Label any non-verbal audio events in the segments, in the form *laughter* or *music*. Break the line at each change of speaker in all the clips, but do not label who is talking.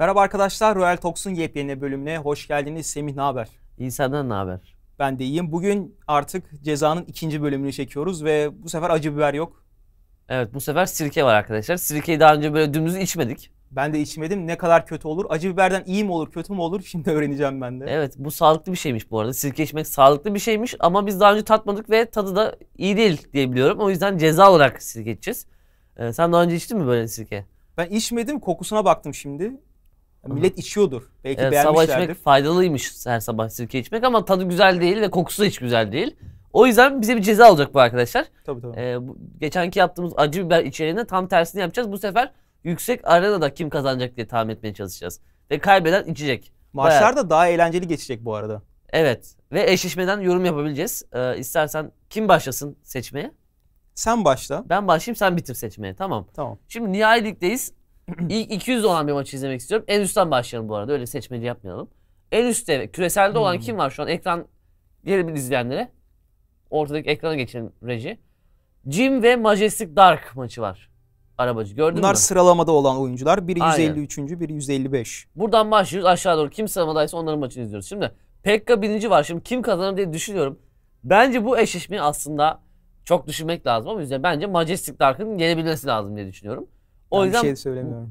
Merhaba arkadaşlar, Royal Talks'un yepyeni bölümüne hoş geldiniz. Semih ne haber? İyi ne haber? Ben de iyiyim. Bugün artık cezanın ikinci bölümünü çekiyoruz ve bu sefer acı biber yok. Evet bu sefer sirke var arkadaşlar. Sirkeyi daha önce böyle
dümdüz içmedik. Ben de içmedim. Ne kadar kötü olur? Acı biberden iyi mi olur, kötü mü olur? *laughs* Şimdi öğreneceğim ben de. Evet, bu sağlıklı bir şeymiş bu arada. Sirke içmek sağlıklı bir şeymiş ama biz daha önce tatmadık ve tadı da iyi değil diye biliyorum. O yüzden ceza olarak sirke içeceğiz. Ee, sen daha önce içtin mi böyle sirke?
Ben içmedim, kokusuna baktım şimdi. Millet içiyordur. Belki evet, Sabah içmek
faydalıymış her sabah sirke içmek ama tadı güzel değil ve kokusu da hiç güzel değil. O yüzden bize bir ceza alacak bu arkadaşlar. Tabii tabii. Ee, bu, geçenki yaptığımız acı biber içeriğine tam tersini yapacağız. Bu sefer yüksek arenada kim kazanacak diye tahmin etmeye çalışacağız. Ve kaybeden içecek. Maçlar Bayağı. da daha eğlenceli geçecek bu arada. Evet. Ve eşleşmeden yorum yapabileceğiz. Ee, istersen kim başlasın seçmeye? Sen başla. Ben başlayayım sen bitir seçmeye. Tamam. Tamam. Şimdi nihai ligdeyiz. *clears throat* İlk 200 olan bir maçı izlemek istiyorum. En üstten başlayalım bu arada. Öyle seçmeli yapmayalım. En üstte küreselde olan hmm. kim var şu an? Ekran diyelim izleyenlere. Ortadaki ekrana geçelim reji. Jim ve Majestic Dark maçı var. Arabacı gördün Bunlar mü? Bunlar sıralamada
olan oyuncular. Biri Aynen. 153. biri 155.
Buradan başlıyoruz aşağı doğru. Kim sıramadaysa onların maçını izliyoruz. Şimdi Pekka birinci var. Şimdi kim kazanır diye düşünüyorum. Bence bu eşleşmeyi aslında çok düşünmek lazım ama yüzden bence Majestic Dark'ın gelebilmesi lazım diye düşünüyorum. O ben yüzden bir şey söylemiyorum.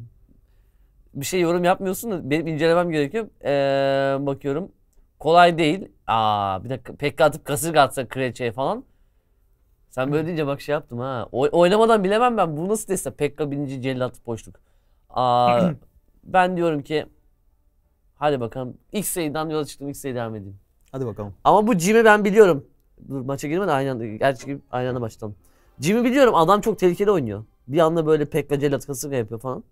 Bir şey yorum yapmıyorsun da benim incelemem gerekiyor. Ee, bakıyorum. Kolay değil. Aa bir dakika pek atıp kasırga atsa kraliçeye falan. Sen böyle deyince bak şey yaptım ha. O, oynamadan bilemem ben. Bu nasıl destek? Pekka birinci cellat boşluk. Aa, *clears throat* ben diyorum ki hadi bakalım. İlk sayıdan yola çıktım. ilk sayı devam edeyim. Hadi bakalım. Ama bu Jim'i ben biliyorum. Dur maça girme de aynı anda, gerçi aynı anda başlatalım. Jim'i biliyorum. Adam çok tehlikeli oynuyor. Bir anda böyle pekmece latkası yapıyor falan.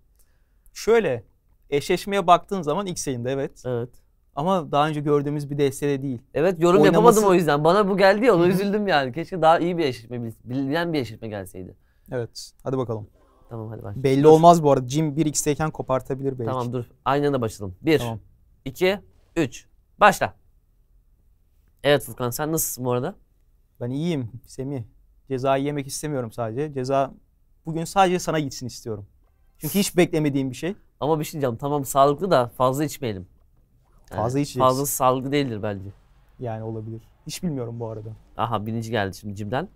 Şöyle eşleşmeye baktığın zaman X yayında evet. Evet. Ama daha
önce gördüğümüz bir DS'de değil. Evet yorum Oynaması... yapamadım o yüzden.
Bana bu geldi ya ona üzüldüm yani. Keşke daha iyi bir eşleşme, bilen bir eşleşme gelseydi. Evet. Hadi bakalım. Tamam hadi başlayalım. Belli dur. olmaz
bu arada. Jim 1x'teyken kopartabilir belki. Tamam dur.
Aynı anda başlayalım. 1, tamam. 2, 3. Başla. Evet Furkan sen nasılsın bu arada? Ben iyiyim Semih.
Cezayı yemek istemiyorum sadece. Ceza Bugün sadece sana gitsin istiyorum. Çünkü hiç
beklemediğim bir şey. Ama bir şey diyeceğim. Tamam sağlıklı da fazla içmeyelim. Yani fazla içeceğiz. Fazla sağlıklı değildir bence.
Yani olabilir. Hiç bilmiyorum bu arada.
Aha birinci geldi şimdi Cim'den.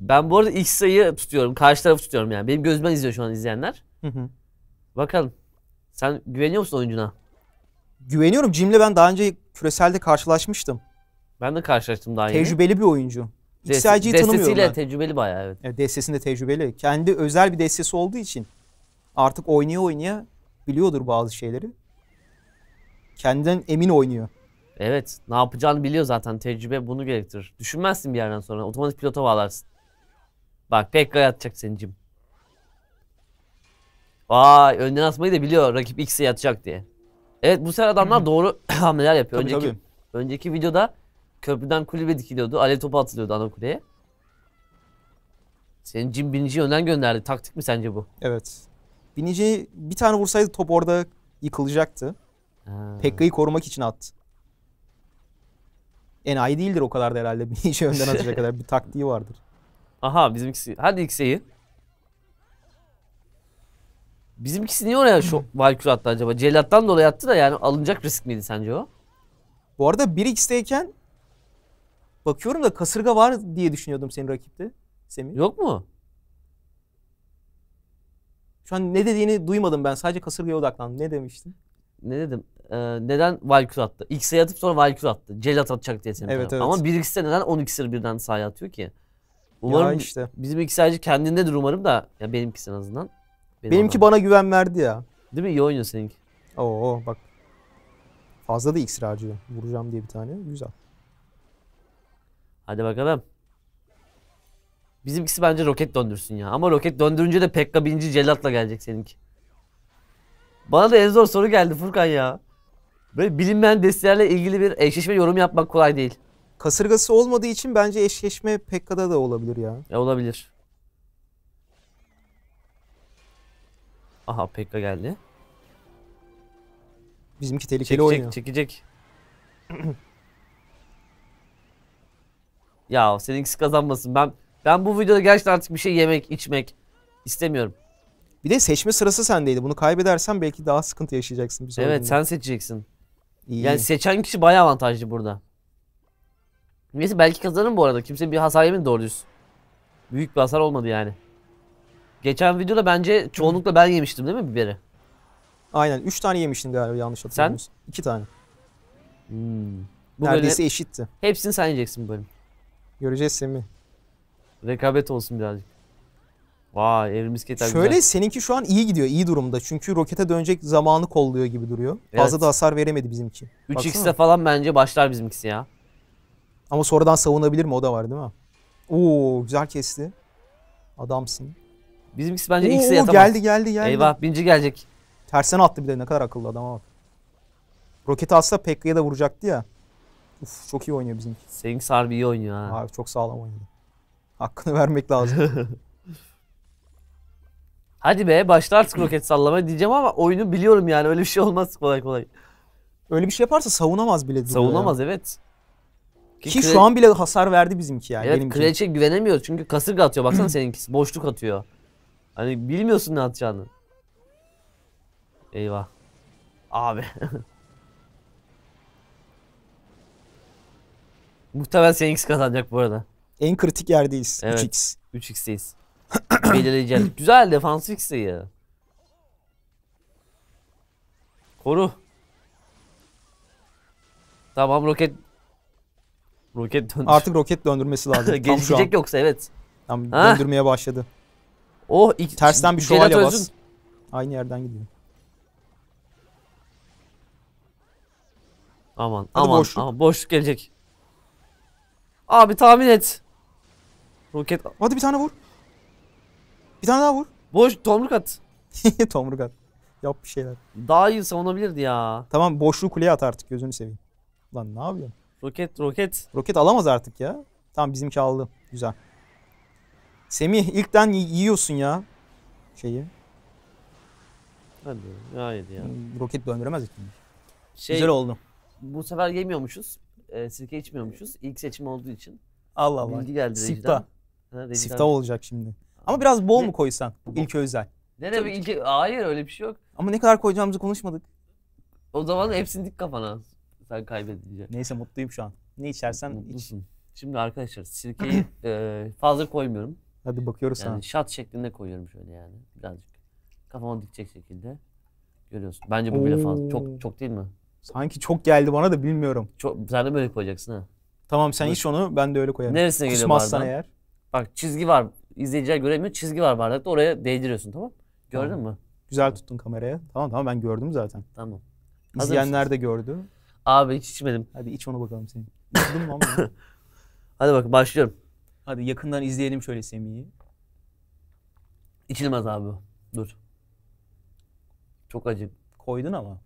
Ben bu arada ilk sayı tutuyorum. Karşı tarafı tutuyorum yani. Benim gözümden izliyor şu an izleyenler. Hı hı. Bakalım. Sen güveniyor musun oyuncuna? Güveniyorum. Jimle ben daha
önce küreselde karşılaşmıştım.
Ben de karşılaştım daha Tecrübeli yeni.
Tecrübeli bir oyuncu. İksaycıyı tanımıyorum ben. Destesiyle tecrübeli bayağı evet. evet. Destesinde tecrübeli. Kendi özel bir destesi olduğu için artık oynaya oynaya biliyordur bazı şeyleri. Kendinden emin oynuyor.
Evet. Ne yapacağını biliyor zaten. Tecrübe bunu gerektirir. Düşünmezsin bir yerden sonra. Otomatik pilota bağlarsın. Bak pek atacak senin cim. Vay önden atmayı da biliyor rakip X'e yatacak diye. Evet bu sefer adamlar *clears throat* doğru *clears throat* hamleler yapıyor. Tabii, önceki, tabii. önceki videoda Köprüden kulübe dikiliyordu. Alev topu atılıyordu ana kuleye. Senin Jim binici önden gönderdi. Taktik mi sence bu? Evet.
Binici bir tane vursaydı top orada yıkılacaktı. Pekka'yı korumak için attı. Enayi değildir o kadar da herhalde. *laughs* Binici önden atacak kadar bir
taktiği vardır. Aha bizimkisi. Hadi ikseyi. Bizimkisi niye oraya şu *clears throat* Valkyrie attı acaba? Cellattan dolayı attı da yani alınacak risk miydi sence o? Bu arada 1x'teyken Bakıyorum da kasırga var
diye düşünüyordum senin rakipte. Semih. Yok mu? Şu an ne dediğini duymadım ben. Sadece kasırgaya odaklandım. Ne demiştin?
Ne dedim? Ee, neden Valkür attı? İlk sayı atıp sonra Valkür attı. Celat atacak diye senin evet, evet. Ama bir ikisi de neden 10 iksir birden sayı atıyor ki? Umarım ya işte. bizim ikisaycı kendindedir umarım da. Ya benimkisi en azından. Benim benimki adam. bana
güven verdi ya. Değil mi? İyi oynuyor seninki. Oo bak. Fazla da iksir harcıyor. Vuracağım diye bir tane. Güzel.
Hadi bakalım. Bizimkisi bence roket döndürsün ya. Ama roket döndürünce de Pekka birinci celatla gelecek seninki. Bana da en zor soru geldi Furkan ya. Böyle bilinmeyen destelerle ilgili bir eşleşme yorum yapmak kolay değil. Kasırgası olmadığı için bence eşleşme Pekka'da da olabilir ya. E olabilir. Aha Pekka geldi. Bizimki tehlikeli çekecek, oynuyor. Çekecek. *clears throat* Ya seninkisi kazanmasın. Ben ben bu videoda gerçekten artık bir şey yemek, içmek istemiyorum. Bir de
seçme sırası sendeydi. Bunu kaybedersen belki daha sıkıntı yaşayacaksın. Bir evet sen
seçeceksin. İyi. Yani seçen kişi bayağı avantajlı burada. Neyse belki kazanırım bu arada. Kimse bir hasar yemedi doğru düz. Büyük bir hasar olmadı yani. Geçen videoda bence çoğunlukla ben yemiştim değil mi biberi? Aynen. Üç tane yemiştin galiba yanlış hatırlamıyorsun. Sen? 2 tane. Hmm. Bu Neredeyse
eşitti. Hepsini sen yiyeceksin bu bölüm. Göreceğiz seni.
Rekabet olsun birazcık. Vay evrim misketler Şöyle güzel.
seninki şu an iyi gidiyor, iyi durumda. Çünkü rokete dönecek zamanı kolluyor gibi duruyor. Evet. Fazla da hasar veremedi bizimki.
3x'te falan bence başlar bizimkisi ya.
Ama sonradan savunabilir mi? O da var değil mi? Oo güzel kesti. Adamsın. Bizimkisi bence Oo, x'e yatamaz. Geldi geldi geldi. Eyvah birinci gelecek. Tersen attı bir de ne kadar akıllı adama bak. Roketi atsa Pekka'ya da vuracaktı ya. Uf, çok iyi oynuyor bizimki.
Sevinç harbi iyi oynuyor ha. Abi çok sağlam oynuyor.
Hakkını vermek lazım. *laughs*
Hadi be başla artık roket sallamaya diyeceğim ama oyunu biliyorum yani öyle bir şey olmaz kolay kolay. Öyle bir şey yaparsa savunamaz bile. Savunamaz yani. evet. Ki, Ki şu an bile hasar verdi bizimki yani. Evet Kraliçe güvenemiyoruz çünkü kasırga atıyor baksana *clears throat* seninkisi boşluk atıyor. Hani bilmiyorsun ne atacağını. Eyvah. Abi. *laughs* Muhtemelen Senix kazanacak bu arada. En kritik yerdeyiz. Evet. 3x. 3x'teyiz. *clears throat* Belirleyeceğiz. Güzel defansif ya. Koru. Tamam roket
roket döndür. Artık roket döndürmesi *laughs* lazım. Tam yoksa evet.
Tam döndürmeye
başladı. Oh iki, tersten bir şövalye bas. Aynı yerden gidiyor.
Aman Hadi aman boşluk. aman boşluk gelecek. Abi tahmin et. Roket. Hadi bir tane vur. Bir tane daha vur. Boş tomruk at.
*laughs* tomruk at. Yap bir şeyler. Daha iyi savunabilirdi ya. Tamam boşluğu kuleye at artık gözünü seveyim. Lan ne yapıyorsun? Roket roket. Roket alamaz artık ya. Tamam bizimki aldı. Güzel. Semih ilkten yiyorsun ya. Şeyi.
Hadi. Hayır ya. Hmm,
roket döndüremez ki. Şey, Güzel oldu.
Bu sefer yemiyormuşuz e, sirke içmiyormuşuz. İlk seçim olduğu için. Allah Allah. Bilgi geldi Sifta. Ha, Sifta
olacak şimdi. Ama biraz bol ne? mu koysan ilk özel?
Ne Nereye bir ilke... Hayır öyle bir şey yok. Ama ne kadar koyacağımızı konuşmadık. O zaman hepsini dik kafana. Sen kaybedeceksin. Neyse mutluyum şu an. Ne içersen Mutlusun. iç. Şimdi arkadaşlar sirkeyi e, fazla koymuyorum. Hadi bakıyoruz yani sana. Şat şeklinde koyuyorum şöyle yani. Birazcık kafama dikecek şekilde. Görüyorsun. Bence bu bile fazla. Çok çok değil mi?
Sanki çok geldi bana da bilmiyorum. Çok,
sen de böyle koyacaksın ha. Tamam sen Buyur. iç onu ben de öyle koyarım. Neresine geliyor bardağın? eğer. Bak çizgi var. İzleyiciler göremiyor. Çizgi var bardakta. Oraya değdiriyorsun tamam Gördün tamam.
mü? Güzel tamam. tuttun kameraya. Tamam tamam ben gördüm zaten. Tamam. Hazır İzleyenler mısınız? de gördü.
Abi hiç içmedim. Hadi iç onu bakalım senin. İçtin mi *laughs* Hadi bak başlıyorum. Hadi yakından izleyelim şöyle Semih'i. İçilmez abi. Dur.
Çok acı. Koydun ama.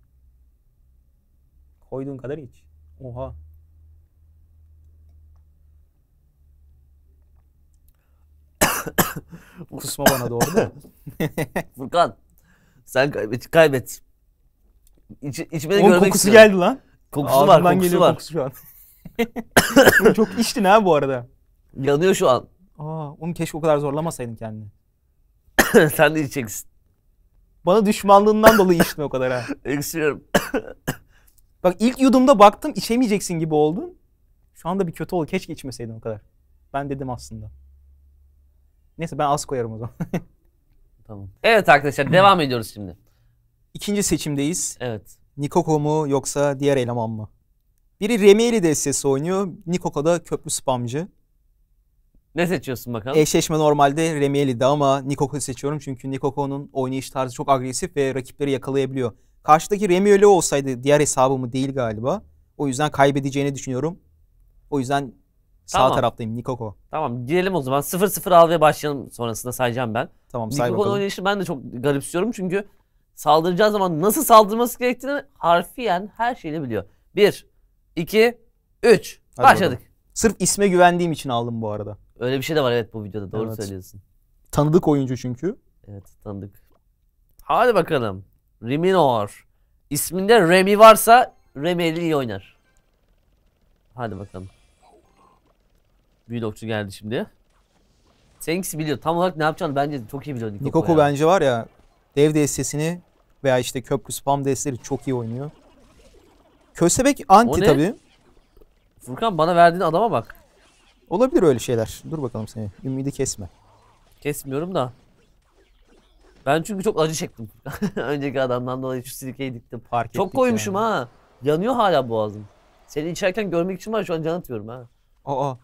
Koyduğun kadar iç. Oha.
*coughs* Kusma bana doğru da. *laughs* Furkan. Sen kaybet. kaybet. İç, içmeni Onun görmek kokusu geldi lan. Kokusu Ağzından var, kokusu var. kokusu şu
an. çok içtin ha bu arada. Yanıyor şu an. Aa, onu keşke o kadar zorlamasaydın kendini. *coughs* Sen de içeceksin. Bana düşmanlığından dolayı içtin o kadar ha. Eksiliyorum. *coughs* Bak ilk yudumda baktım içemeyeceksin gibi oldun. Şu anda bir kötü oldu. Keşke içmeseydin o kadar. Ben dedim aslında. Neyse ben az koyarım o zaman.
*laughs* tamam.
Evet arkadaşlar devam ediyoruz şimdi. İkinci seçimdeyiz. Evet. Nikoko mu yoksa diğer eleman mı? Biri Remeli destesi oynuyor. Nikoko da köprü spamcı.
Ne seçiyorsun bakalım? Eşleşme
normalde Remeli'de ama Nikoko'yu seçiyorum. Çünkü Nikoko'nun oynayış tarzı çok agresif ve rakipleri yakalayabiliyor. Karşıdaki Remy öyle olsaydı diğer hesabımı değil galiba. O yüzden kaybedeceğini düşünüyorum. O yüzden sağ tamam. taraftayım Nikoko.
Tamam girelim o zaman. 0-0 al ve başlayalım sonrasında sayacağım ben. Tamam say Nikoko'nun oynayışı ben de çok garipsiyorum çünkü saldıracağı zaman nasıl saldırması gerektiğini harfiyen her şeyini biliyor. 1, 2, 3. Başladık. Bakalım. Sırf isme güvendiğim için aldım bu arada. Öyle bir şey de var evet bu videoda doğru evet. söylüyorsun.
Tanıdık oyuncu çünkü.
Evet tanıdık. Hadi bakalım. Riminor. İsminde Remi varsa Remeliyi oynar. Hadi bakalım. Büyülokçu geldi şimdi. Senks biliyor. Tam olarak ne yapacağını bence çok iyi biliyor Nikoku Nikoko bence var ya
dev destesini veya işte köprü spam desteleri çok iyi oynuyor. Köstebek
anti tabi. Furkan bana verdiğin adama bak.
Olabilir öyle şeyler. Dur bakalım seni. Ümidi kesme.
Kesmiyorum da. Ben çünkü çok acı çektim. *laughs* Önceki adamdan dolayı şu sirkeyi diktim. Fark çok koymuşum yani. ha. Yanıyor hala boğazım. Seni içerken görmek için var şu an can atıyorum ha. Aa.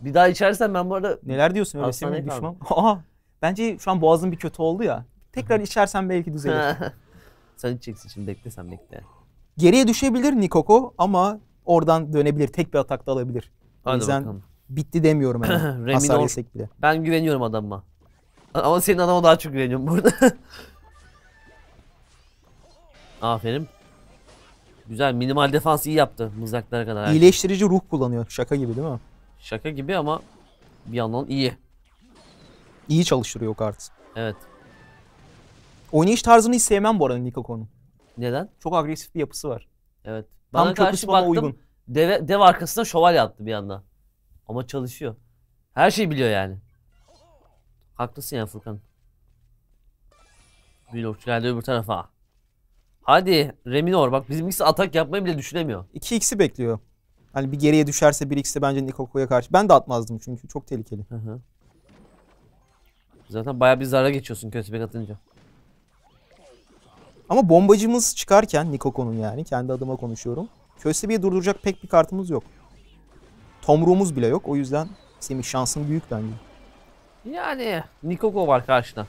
Bir daha içersen ben bu arada... Neler diyorsun öyle senin düşman? Aa. Bence şu an boğazın bir kötü oldu ya. Tekrar içersen belki düzelir. *laughs* sen içeceksin şimdi bekle sen bekle.
Geriye düşebilir Nikoko ama oradan dönebilir. Tek bir atakta alabilir. Hadi o yüzden bakalım. bitti demiyorum yani. Hasar yesek bile.
Ben güveniyorum adamıma. Ama senin adama daha çok güveniyorum burada. *laughs* Aferin. Güzel minimal defans iyi yaptı mızraklara kadar. İyileştirici
ruh kullanıyor. Şaka gibi değil mi?
Şaka gibi ama bir yandan iyi. İyi çalıştırıyor kart. Evet. Oynayış
tarzını hiç sevmem bu arada Nikokon'un. Neden? Çok agresif bir yapısı var.
Evet. Bana Tam karşı baktım. uygun. Deve, dev arkasına şövalye attı bir anda. Ama çalışıyor. Her şeyi biliyor yani. Haklısın ya Furkan. Bir Blokçu geldi öbür tarafa. Hadi Reminor bak bizimkisi atak yapmayı bile düşünemiyor.
2x'i bekliyor. Hani bir geriye düşerse 1x'de bence Nikoko'ya karşı. Ben de atmazdım çünkü çok tehlikeli. Hı
hı. Zaten baya bir zara geçiyorsun kötübek atınca.
Ama bombacımız çıkarken Nikoko'nun yani kendi adıma konuşuyorum. Köstebeği durduracak pek bir kartımız yok. Tomruğumuz bile yok. O yüzden senin şansın büyük
bence. Yani Nikoko var karşıda.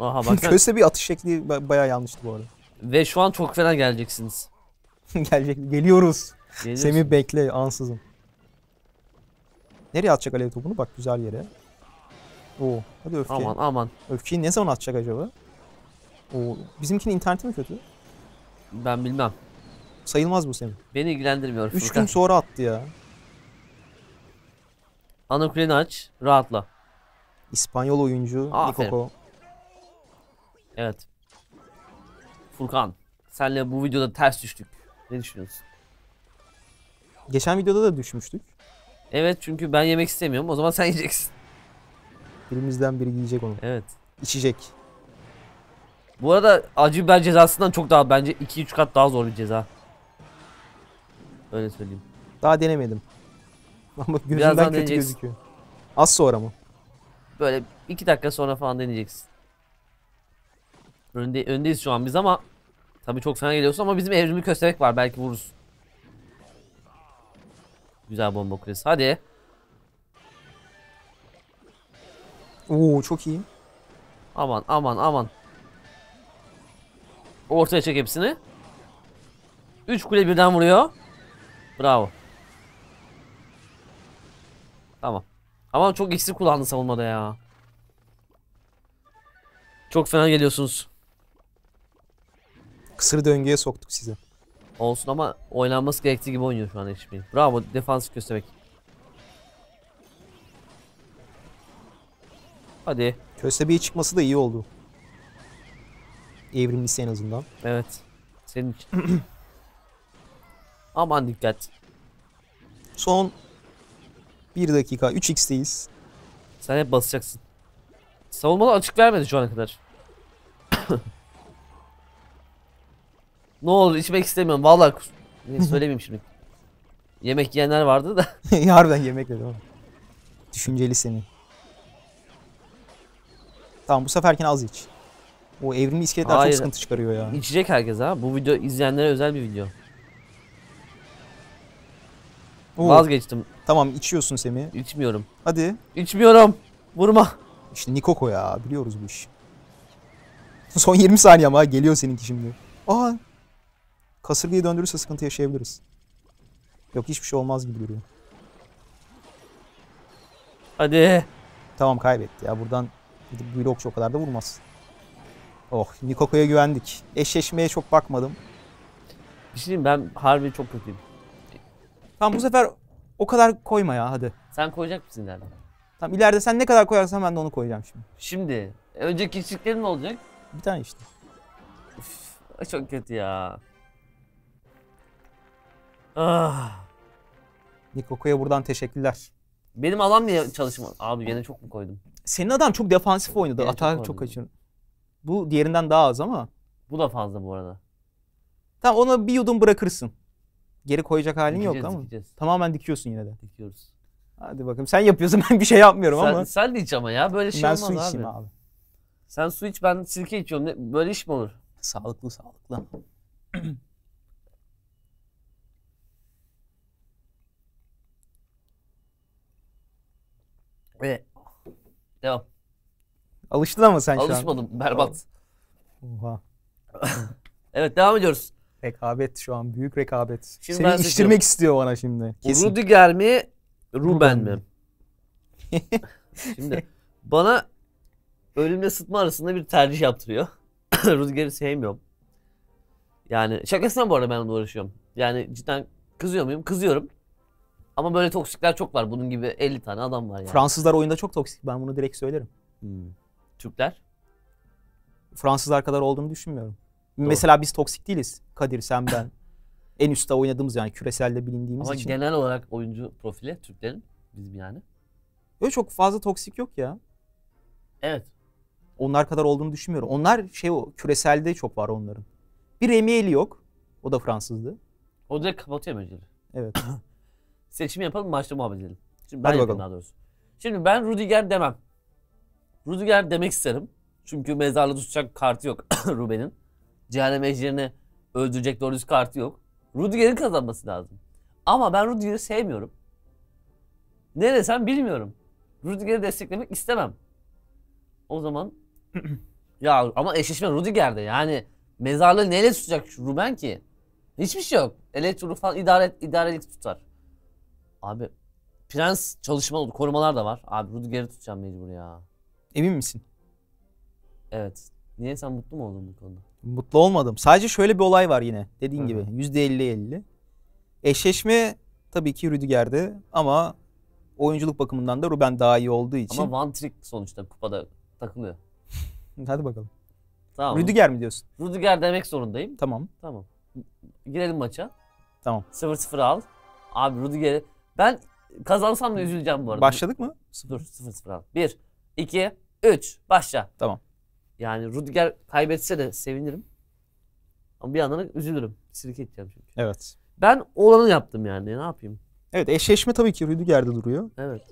Aha bak. Köse bir atış şekli baya yanlıştı bu arada. Ve şu an çok fena geleceksiniz. *laughs*
Gelecek geliyoruz. Geliyorsun. Semi bekle ansızın. Nereye atacak alev topunu? Bak güzel yere.
Oo, hadi öfke. Aman aman.
Öfkeyi ne zaman atacak acaba? Oo, bizimkinin interneti mi kötü?
Ben bilmem. Sayılmaz bu senin. Beni ilgilendirmiyor. 3 gün sonra attı ya. Ana kuleni aç. Rahatla. İspanyol oyuncu Aferin. Nikoko. Evet. Furkan. Senle bu videoda ters düştük. Ne düşünüyorsun?
Geçen videoda da düşmüştük.
Evet çünkü ben yemek istemiyorum. O zaman sen yiyeceksin.
Birimizden biri yiyecek onu. Evet.
İçecek. Bu arada acı biber cezasından çok daha bence 2-3 kat daha zor bir ceza. Öyle söyleyeyim. Daha denemedim.
*laughs* Ama gözünden kötü deneyeceksin. gözüküyor. Az sonra mı?
Böyle iki dakika sonra falan deneyeceksin. Önde, öndeyiz şu an biz ama tabii çok fena geliyorsun ama bizim evrimi köstebek var belki vururuz. Güzel bomba kulesi. Hadi. Oo çok iyi. Aman aman aman. Ortaya çek hepsini. 3 kule birden vuruyor. Bravo. Tamam. Ama çok iksir kullandı savunmada ya. Çok fena geliyorsunuz. Kısır döngüye soktuk sizi. Olsun ama oynanması gerektiği gibi oynuyor şu an HP. Bravo defans köstebek. Hadi. Köstebeği
çıkması da iyi oldu. Evrimlisi en azından. Evet. Senin için. *clears throat* Aman dikkat. Son
1 dakika 3x'teyiz. Sen hep basacaksın. Savunmada açık vermedi şu ana kadar. ne olur içmek istemiyorum. Vallahi ne söylemeyeyim şimdi. Yemek yiyenler vardı da.
*laughs* Harbiden yemek yedim. Abi. Düşünceli seni. Tamam bu seferken az iç. O evrimli iskeletler Hayır. çok sıkıntı çıkarıyor ya.
İçecek herkes ha. Bu video izleyenlere özel bir video. Oo. Vazgeçtim. Tamam
içiyorsun semi. İçmiyorum. Hadi. İçmiyorum. Vurma. İşte Nikoko ya biliyoruz bu iş. Son 20 saniye ama geliyor seninki şimdi. Aa. Kasırgayı döndürürse sıkıntı yaşayabiliriz. Yok hiçbir şey olmaz gibi duruyor. Hadi. Tamam kaybetti ya buradan blokçu o kadar da vurmaz. Oh Nikoko'ya güvendik. Eşleşmeye çok bakmadım. Bir şey diyeyim ben harbi çok kötüyüm. Tamam bu sefer o kadar koyma ya hadi.
Sen koyacak mısın derdim. Tamam ileride
sen ne kadar koyarsan ben de onu koyacağım şimdi. Şimdi.
Önceki eksiklerin ne olacak? Bir tane işte. Üf, çok kötü ya.
Ah. Nikoko'ya buradan
teşekkürler. Benim alan niye çalışma? Abi gene çok mu koydum?
Senin adam çok defansif oynadı. Gene Atar çok, çok kaçırdı. Bu diğerinden daha az ama. Bu da fazla bu arada. Tamam ona bir yudum bırakırsın geri koyacak halin dikeceğiz, yok ama. Dikeceğiz. Tamamen dikiyorsun yine de. Dikiyoruz. Hadi bakalım sen yapıyorsun *laughs* ben bir şey yapmıyorum sen, ama. Sen
de iç ama ya böyle şey ben olmaz abi. Ben su içeyim abi. Sen su iç ben sirke içiyorum. Böyle iş mi olur? Sağlıklı sağlıklı. *clears throat* Ve devam. Alıştın ama sen Alışmadım, şu an. Alışmadım berbat. Oha. *laughs* evet devam ediyoruz.
Rekabet şu an büyük rekabet. Şimdi Seni iştirmek
istiyor bana şimdi. Kesin. Rudiger mi Ruben mi? *laughs* şimdi bana ölümle sıtma arasında bir tercih yaptırıyor. *coughs* Rudiger'i sevmiyorum. Yani şakasına bu arada ben uğraşıyorum. Yani cidden kızıyor muyum? Kızıyorum. Ama böyle toksikler çok var. Bunun gibi 50 tane adam var yani. Fransızlar
oyunda çok toksik. Ben bunu direkt söylerim.
Hmm. Türkler?
Fransızlar kadar olduğunu düşünmüyorum. Doğru. Mesela biz toksik değiliz. Kadir sen ben. *laughs* en üstte oynadığımız yani küreselde bilindiğimiz Ama için. Ama
genel olarak oyuncu profili Türklerin bizim yani. Yok çok fazla toksik yok ya. Evet.
Onlar kadar olduğunu düşünmüyorum. Onlar şey o küreselde çok var onların. Bir Remieli yok.
O da Fransızdı. O direkt kapatıyor önceleri. Evet. *laughs* Seçim yapalım maçta muhabbet edelim. Şimdi ben Hadi bakalım. daha doğrusu. Şimdi ben Rudiger demem. Rudiger demek isterim. Çünkü mezarlığı tutacak kartı yok *coughs* Ruben'in. Cehennem ejderini öldürecek doğru düz kartı yok. Rudiger'in kazanması lazım. Ama ben Rudiger'i sevmiyorum. Ne desem bilmiyorum. Rudiger'i desteklemek istemem. O zaman *clears throat* ya ama eşleşme Rudiger'de yani mezarlığı neyle tutacak Ruben ki? Hiçbir şey yok. Elektro falan idare, idarelik tutar. Abi Prens çalışmalı korumalar da var. Abi Rudiger'i tutacağım mecbur ya. Emin misin? Evet. Niye sen mutlu mu oldun bu konuda? mutlu olmadım. Sadece şöyle bir olay var yine
dediğin gibi yüzde elli elli. Eşleşme tabii ki Rüdiger'de ama oyunculuk bakımından da Ruben daha iyi olduğu için. Ama
one trick sonuçta kupada takılıyor. *laughs* Hadi bakalım. Tamam. Rüdiger mi diyorsun? Rüdiger demek zorundayım. Tamam. Tamam. Girelim maça. Tamam. 0-0 al. Abi Rüdiger'i ben kazansam da üzüleceğim bu arada. Başladık mı? Dur 0-0 al. 1, 2, 3 başla. Tamam. Yani Rudiger kaybetse de sevinirim. Ama bir yandan üzülürüm. Sirke edeceğim çünkü. Evet. Ben olanı yaptım yani. Ne yapayım? Evet eşleşme tabii ki Rüdiger'de
duruyor. Evet.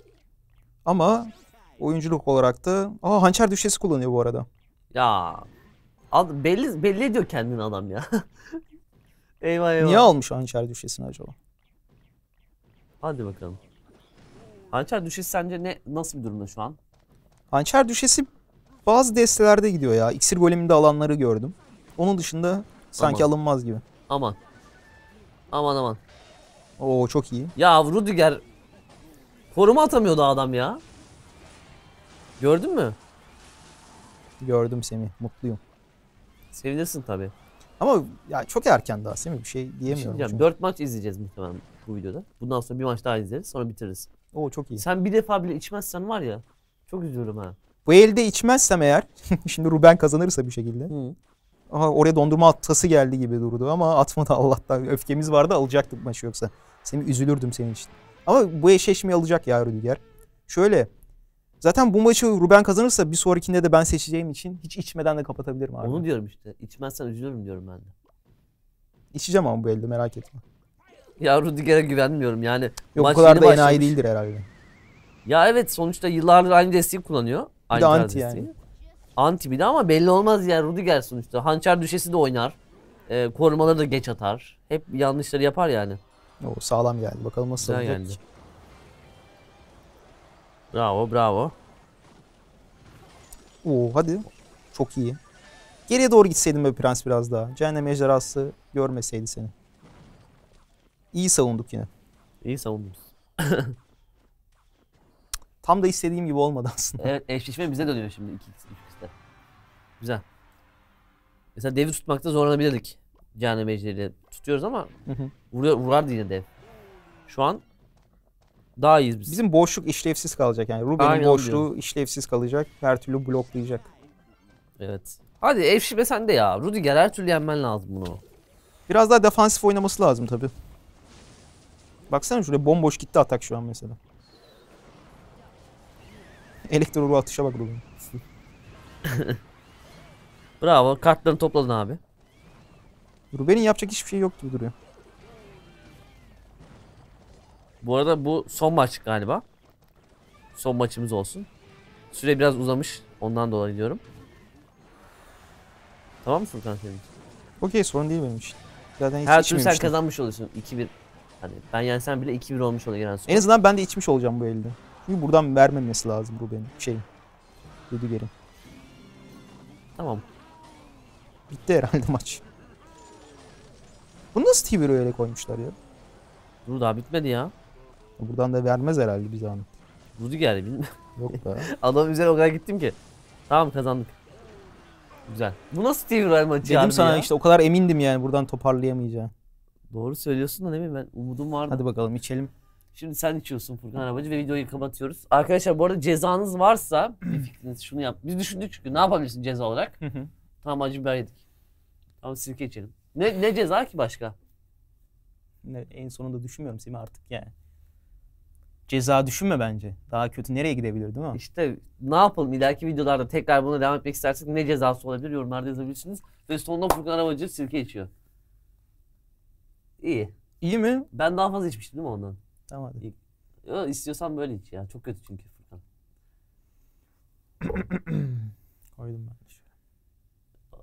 Ama oyunculuk olarak da... Aa hançer düşesi kullanıyor bu arada.
Ya Ad, belli, belli ediyor kendini adam ya.
*laughs* eyvah eyvah. Niye almış hançer düşesini acaba?
Hadi bakalım. Hançer düşesi sence ne nasıl bir durumda şu an? Hançer düşesi bazı
destelerde gidiyor ya. İksir goleminde alanları gördüm. Onun dışında sanki aman. alınmaz gibi.
Aman. Aman aman.
Oo çok iyi.
Ya Rudiger koruma atamıyordu adam ya.
Gördün mü? Gördüm Semih. Mutluyum.
Sevinirsin tabi. Ama ya çok erken daha Semih. Bir şey diyemiyorum. Şimdi 4 maç izleyeceğiz muhtemelen bu videoda. Bundan sonra bir maç daha izleriz. Sonra bitiririz. Oo çok iyi. Sen bir defa bile içmezsen var ya. Çok üzülürüm ha.
Bu elde içmezsem eğer *laughs* şimdi Ruben kazanırsa bir şekilde. Hı. Aha, oraya dondurma atası geldi gibi durdu ama atmadı *laughs* Allah'tan. Öfkemiz vardı alacaktık maçı yoksa. Seni üzülürdüm senin için. Ama bu eşleşmeyi alacak ya Rüdiger. Şöyle Zaten bu maçı Ruben kazanırsa bir sonrakinde de ben seçeceğim için hiç içmeden de kapatabilirim abi. Onu diyorum
işte. İçmezsen üzülürüm diyorum ben de.
İçeceğim ama bu elde merak etme.
Ya Rudiger'e güvenmiyorum yani. Yok bu kadar da enayi değildir herhalde. Ya evet sonuçta yıllardır aynı desteği kullanıyor. Bir de anti yani. Anti bir de ama belli olmaz yani Rudiger sonuçta. Hançer düşesi de oynar. E, korumaları da geç atar. Hep yanlışları yapar yani.
O sağlam geldi. Bakalım nasıl olacak. Geldi.
Bravo bravo.
Oo hadi. Çok iyi. Geriye doğru gitseydin be prens biraz daha. Cehennem ejderhası görmeseydi seni. İyi savunduk yine. İyi savundunuz. *laughs*
Tam da istediğim gibi olmadı aslında. Evet eşleşme bize dönüyor şimdi iki x 3 Güzel. Mesela devi tutmakta zorlanabilirdik. Cihane Mecidleri tutuyoruz ama hı hı. vuruyor, vurardı yine dev. Şu an daha iyiyiz biz. Bizim
boşluk işlevsiz kalacak yani. Ruben'in boşluğu diyorum. işlevsiz kalacak. Her türlü bloklayacak.
Evet. Hadi evşime sen de ya. Rudiger her türlü yenmen lazım bunu. Biraz daha
defansif oynaması lazım tabii. Baksana şuraya bomboş gitti atak şu an mesela. Elektrolu atışa bak oğlum. *laughs*
Bravo. Kartlarını topladın abi. Ruben'in yapacak hiçbir şey yok gibi duruyor. Bu arada bu son maç galiba. Son maçımız olsun. Süre biraz uzamış. Ondan dolayı diyorum. Tamam mı Furkan senin?
Okey sorun değil benim için. Zaten Her türlü sen kazanmış
oluyorsun. 2-1. Hani ben yani sen bile 2-1 olmuş oluyor En
azından ben de içmiş olacağım bu elde. Çünkü buradan vermemesi lazım bu benim şeyim. Rüdiger'in. Tamam. Bitti herhalde maç. Bunu nasıl Tiber'ı öyle koymuşlar ya?
Dur daha bitmedi ya. Buradan da vermez herhalde bir zahmet. Rüdiger bilmem. *laughs* Yok be. Adam üzerine o kadar gittim ki. Tamam kazandık. Güzel. Bu nasıl Tiber'ı maçı Dedim sana ya? işte
o kadar emindim yani buradan toparlayamayacağım.
Doğru söylüyorsun da değil mi? Ben umudum vardı. Hadi bakalım içelim. Şimdi sen içiyorsun Furkan Arabacı ve videoyu kapatıyoruz. Arkadaşlar bu arada cezanız varsa bir *clears throat* fikriniz şunu yap. Biz düşündük çünkü ne yapabilirsin ceza olarak? tamam acı biber yedik. Tamam sirke içelim. Ne, ne ceza ki başka? Ne, en sonunda düşünmüyorum Semih artık yani. Ceza
düşünme bence. Daha kötü nereye gidebilir değil mi?
İşte ne yapalım ileriki videolarda tekrar buna devam etmek istersek ne cezası olabilir yorumlarda yazabilirsiniz. Ve sonunda Furkan Arabacı sirke içiyor. İyi. İyi mi? Ben daha fazla içmiştim değil mi ondan? Tamam hadi. Ya, istiyorsan böyle iç ya. Çok kötü çünkü Furkan. *coughs* Koydum ben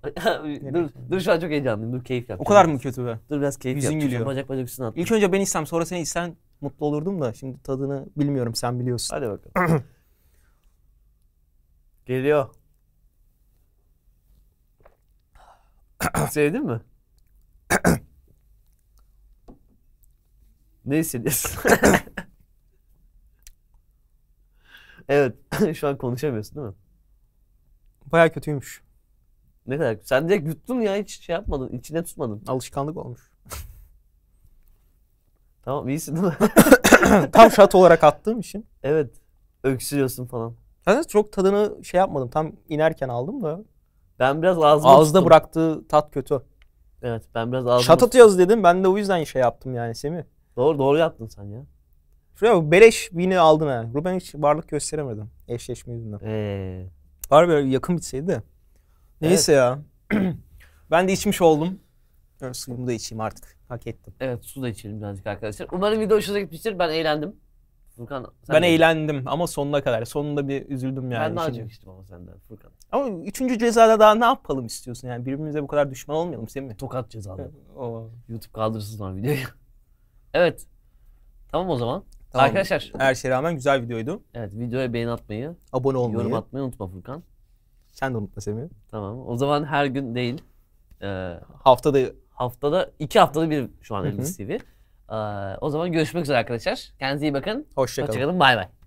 *laughs* dur, dur şu an çok heyecanlıyım. Dur keyif yap. O kadar mı kötü be? Dur biraz keyif Yüzün yap. gülüyor. Bacak bacak üstüne at. İlk
önce ben içsem sonra sen içsen mutlu olurdum da şimdi tadını bilmiyorum sen biliyorsun. Hadi bakalım. *coughs* Geliyor.
Sevdin mi? *coughs* Ne hissediyorsun? *laughs* evet. *clears throat* Şu an konuşamıyorsun değil mi? Baya kötüymüş. Ne kadar? Sen direkt yuttun ya hiç şey yapmadın. içine tutmadın. Alışkanlık olmuş. *laughs* Tamam iyisin değil mi? *laughs* *coughs* tam şat olarak attığım
için. Evet. Öksürüyorsun falan. Zaten çok tadını şey yapmadım. Tam inerken aldım
da. Ben biraz ağzımda Ağızda tuttum. bıraktığı tat kötü. Evet ben biraz ağzımda Şat atıyoruz
dedim. Ben de o yüzden şey yaptım yani Semih. Doğru doğru yaptın sen ya. Şuraya bak beleş yine aldın ha. Ruben hiç varlık gösteremedim eşleşme yüzünden. Ee. Harbi böyle yakın bitseydi de. Neyse ya. *clears throat* ben de içmiş oldum. Evet, suyumu da içeyim artık. Hak ettim. Evet su da içelim birazcık
arkadaşlar. Umarım video hoşunuza gitmiştir. Ben eğlendim. Furkan sen Ben
eğlendim ama sonuna kadar. Sonunda bir üzüldüm yani. Ben daha Şimdi- çok
içtim ama senden Furkan. Ama
üçüncü cezada daha ne yapalım istiyorsun yani birbirimize bu kadar düşman olmayalım Semih. Tokat cezalı. O.
YouTube kaldırsınlar videoyu. Evet. Tamam o zaman. Tamam. Arkadaşlar. Her şeye rağmen güzel videoydu. Evet videoya beğeni atmayı. Abone olmayı. Yorum atmayı unutma Furkan. Sen de unutma Semih. Tamam. O zaman her gün değil. E, haftada. Haftada iki haftada bir şu an Elbis TV. E, o zaman görüşmek üzere arkadaşlar. Kendinize iyi bakın. Hoşçakalın. Hoşçakalın. Bay bay.